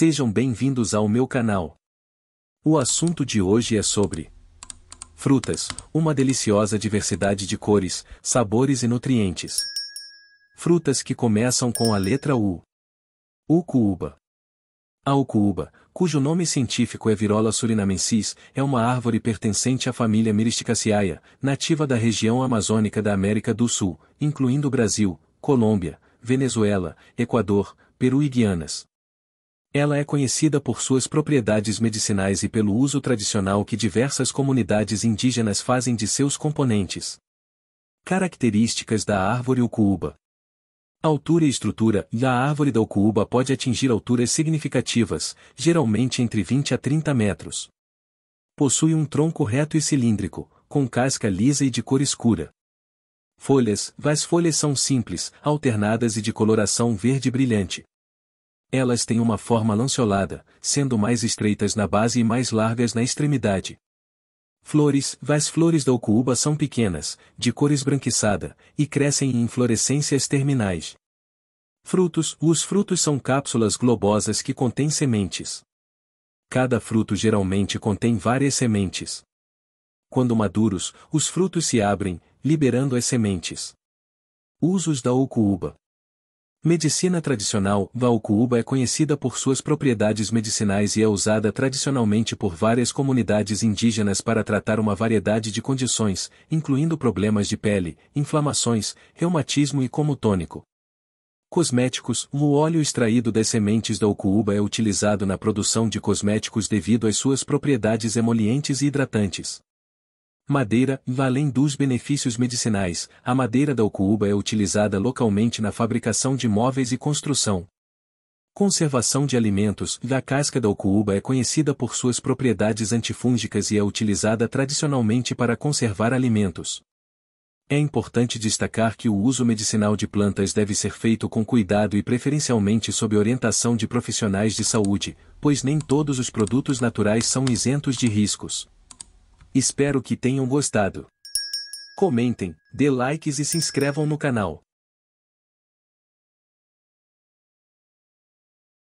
Sejam bem-vindos ao meu canal. O assunto de hoje é sobre frutas, uma deliciosa diversidade de cores, sabores e nutrientes. Frutas que começam com a letra U. Ucuúba. A ucuúba, cujo nome científico é Virola surinamensis, é uma árvore pertencente à família Myristicaceae, nativa da região amazônica da América do Sul, incluindo Brasil, Colômbia, Venezuela, Equador, Peru e Guianas. Ela é conhecida por suas propriedades medicinais e pelo uso tradicional que diversas comunidades indígenas fazem de seus componentes. Características da árvore ucuúba. Altura e estrutura a árvore da ucuúba pode atingir alturas significativas, geralmente entre 20 a 30 metros. Possui um tronco reto e cilíndrico, com casca lisa e de cor escura. Folhas, as folhas são simples, alternadas e de coloração verde brilhante. Elas têm uma forma lanceolada, sendo mais estreitas na base e mais largas na extremidade. Flores, as flores da ocuúba são pequenas, de cor esbranquiçada, e crescem em inflorescências terminais. Frutos, os frutos são cápsulas globosas que contêm sementes. Cada fruto geralmente contém várias sementes. Quando maduros, os frutos se abrem, liberando as sementes. Usos da ocuúba. Medicina tradicional, Valcuuba é conhecida por suas propriedades medicinais e é usada tradicionalmente por várias comunidades indígenas para tratar uma variedade de condições, incluindo problemas de pele, inflamações, reumatismo e como tônico. Cosméticos, o óleo extraído das sementes da ucuúba é utilizado na produção de cosméticos devido às suas propriedades emolientes e hidratantes. Madeira, além dos benefícios medicinais, a madeira da ocuúba é utilizada localmente na fabricação de móveis e construção. Conservação de alimentos, a casca da ocuúba é conhecida por suas propriedades antifúngicas e é utilizada tradicionalmente para conservar alimentos. É importante destacar que o uso medicinal de plantas deve ser feito com cuidado e preferencialmente sob orientação de profissionais de saúde, pois nem todos os produtos naturais são isentos de riscos. Espero que tenham gostado. Comentem, dê likes e se inscrevam no canal.